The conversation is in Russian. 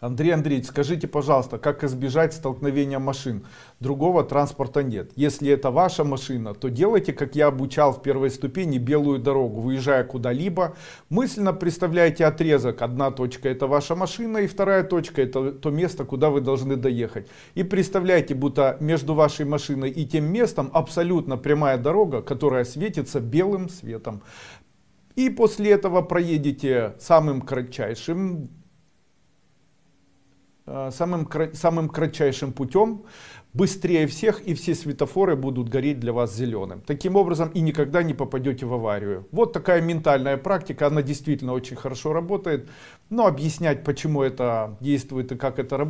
Андрей Андреевич, скажите, пожалуйста, как избежать столкновения машин? Другого транспорта нет. Если это ваша машина, то делайте, как я обучал в первой ступени, белую дорогу, выезжая куда-либо. Мысленно представляйте отрезок. Одна точка это ваша машина, и вторая точка это то место, куда вы должны доехать. И представляйте, будто между вашей машиной и тем местом абсолютно прямая дорога, которая светится белым светом. И после этого проедете самым кратчайшим Э, самым, самым кратчайшим путем, быстрее всех, и все светофоры будут гореть для вас зеленым. Таким образом, и никогда не попадете в аварию. Вот такая ментальная практика, она действительно очень хорошо работает. Но объяснять, почему это действует и как это работает,